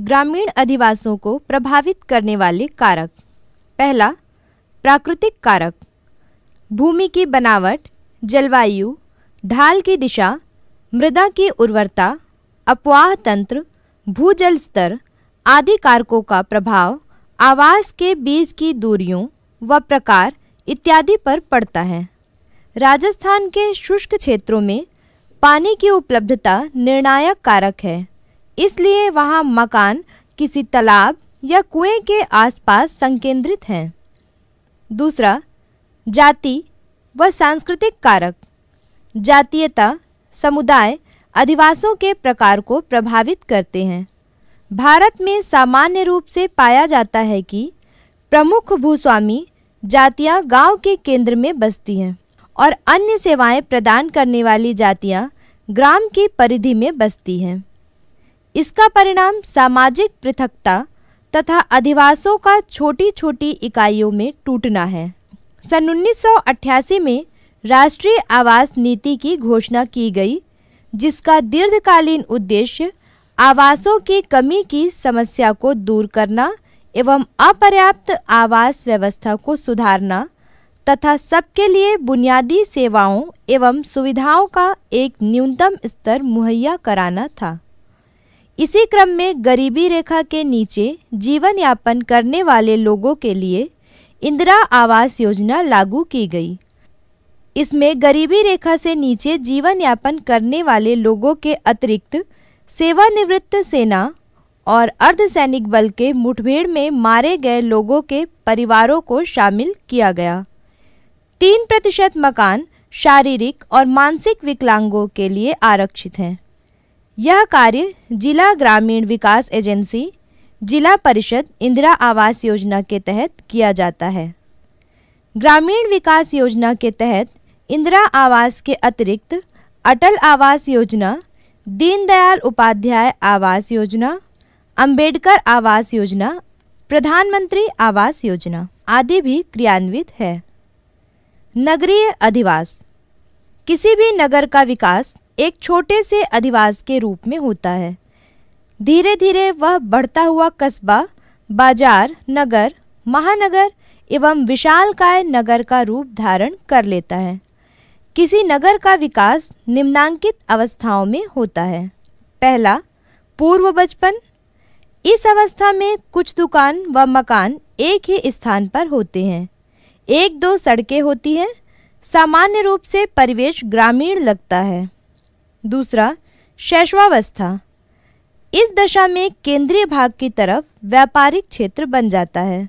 ग्रामीण अधिवासों को प्रभावित करने वाले कारक पहला प्राकृतिक कारक भूमि की बनावट जलवायु ढाल की दिशा मृदा की उर्वरता अपवाह तंत्र भूजल स्तर आदि कारकों का प्रभाव आवास के बीज की दूरियों व प्रकार इत्यादि पर पड़ता है राजस्थान के शुष्क क्षेत्रों में पानी की उपलब्धता निर्णायक कारक है इसलिए वहाँ मकान किसी तालाब या कुएं के आसपास संकेंद्रित हैं दूसरा जाति व सांस्कृतिक कारक जातीयता समुदाय अधिवासों के प्रकार को प्रभावित करते हैं भारत में सामान्य रूप से पाया जाता है कि प्रमुख भूस्वामी जातियां गांव के केंद्र में बसती हैं और अन्य सेवाएं प्रदान करने वाली जातियां ग्राम की परिधि में बसती हैं इसका परिणाम सामाजिक पृथकता तथा अधिवासों का छोटी छोटी इकाइयों में टूटना है सन 1988 में राष्ट्रीय आवास नीति की घोषणा की गई जिसका दीर्घकालीन उद्देश्य आवासों की कमी की समस्या को दूर करना एवं अपर्याप्त आवास व्यवस्था को सुधारना तथा सबके लिए बुनियादी सेवाओं एवं सुविधाओं का एक न्यूनतम स्तर मुहैया कराना था इसी क्रम में गरीबी रेखा के नीचे जीवन यापन करने वाले लोगों के लिए इंदिरा आवास योजना लागू की गई इसमें गरीबी रेखा से नीचे जीवन यापन करने वाले लोगों के अतिरिक्त सेवानिवृत्त सेना और अर्धसैनिक बल के मुठभेड़ में मारे गए लोगों के परिवारों को शामिल किया गया तीन प्रतिशत मकान शारीरिक और मानसिक विकलांगों के लिए आरक्षित हैं यह कार्य जिला ग्रामीण विकास एजेंसी जिला परिषद इंदिरा आवास योजना के तहत किया जाता है ग्रामीण विकास योजना के तहत इंदिरा आवास के अतिरिक्त अटल आवास योजना दीनदयाल उपाध्याय आवास योजना अंबेडकर आवास योजना प्रधानमंत्री आवास योजना आदि भी क्रियान्वित है नगरीय अधिवास किसी भी नगर का विकास एक छोटे से अधिवास के रूप में होता है धीरे धीरे वह बढ़ता हुआ कस्बा बाजार नगर महानगर एवं विशालकाय नगर का रूप धारण कर लेता है किसी नगर का विकास निम्नांकित अवस्थाओं में होता है पहला पूर्व बचपन इस अवस्था में कुछ दुकान व मकान एक ही स्थान पर होते हैं एक दो सड़कें होती हैं सामान्य रूप से परिवेश ग्रामीण लगता है दूसरा शैशवावस्था इस दशा में केंद्रीय भाग की तरफ व्यापारिक क्षेत्र बन जाता है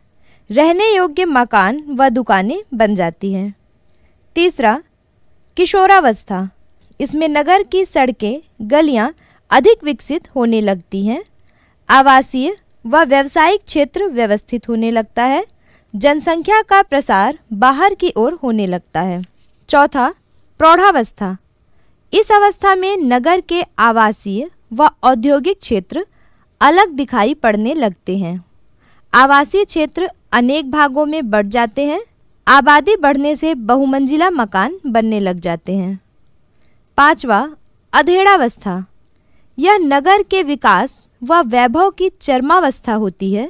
रहने योग्य मकान व दुकानें बन जाती हैं तीसरा किशोरावस्था इसमें नगर की सड़कें गलियां अधिक विकसित होने लगती हैं आवासीय व व्यवसायिक क्षेत्र व्यवस्थित होने लगता है जनसंख्या का प्रसार बाहर की ओर होने लगता है चौथा प्रौढ़ावस्था इस अवस्था में नगर के आवासीय व औद्योगिक क्षेत्र अलग दिखाई पड़ने लगते हैं आवासीय क्षेत्र अनेक भागों में बढ़ जाते हैं आबादी बढ़ने से बहुमंजिला मकान बनने लग जाते हैं पांचवा अधेड़ावस्था यह नगर के विकास व वैभव की चरमावस्था होती है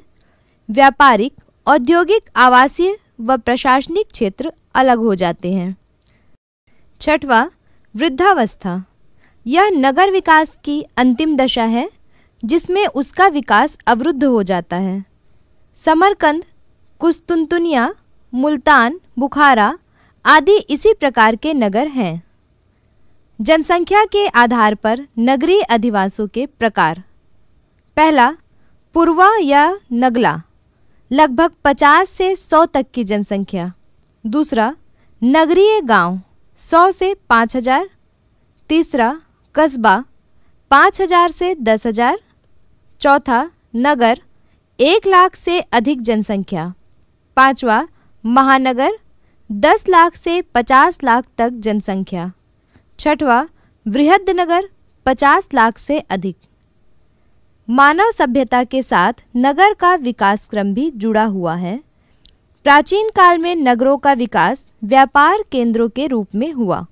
व्यापारिक औद्योगिक आवासीय व प्रशासनिक क्षेत्र अलग हो जाते हैं छठवा वृद्धावस्था यह नगर विकास की अंतिम दशा है जिसमें उसका विकास अवरुद्ध हो जाता है समरकंद कुस्तुनतुनिया मुल्तान बुखारा आदि इसी प्रकार के नगर हैं जनसंख्या के आधार पर नगरीय अधिवासों के प्रकार पहला पूर्वा या नगला लगभग 50 से 100 तक की जनसंख्या दूसरा नगरीय गांव सौ से पाँच हजार तीसरा कस्बा पाँच हजार से दस हजार चौथा नगर एक लाख से अधिक जनसंख्या पांचवा महानगर दस लाख से पचास लाख तक जनसंख्या छठवा वृहद नगर पचास लाख से अधिक मानव सभ्यता के साथ नगर का विकास क्रम भी जुड़ा हुआ है प्राचीन काल में नगरों का विकास व्यापार केंद्रों के रूप में हुआ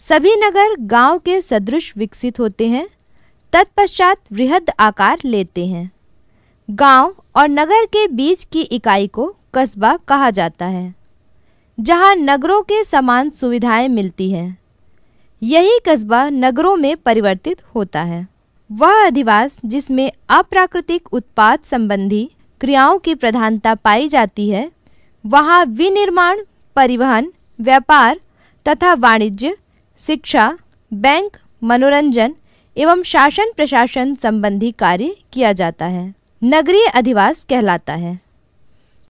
सभी नगर गांव के सदृश विकसित होते हैं तत्पश्चात वृहद आकार लेते हैं गांव और नगर के बीच की इकाई को कस्बा कहा जाता है जहां नगरों के समान सुविधाएं मिलती हैं यही कस्बा नगरों में परिवर्तित होता है वह अधिवास जिसमें अप्राकृतिक उत्पाद संबंधी क्रियाओं की प्रधानता पाई जाती है वहाँ विनिर्माण परिवहन व्यापार तथा वाणिज्य शिक्षा बैंक मनोरंजन एवं शासन प्रशासन संबंधी कार्य किया जाता है नगरीय अधिवास कहलाता है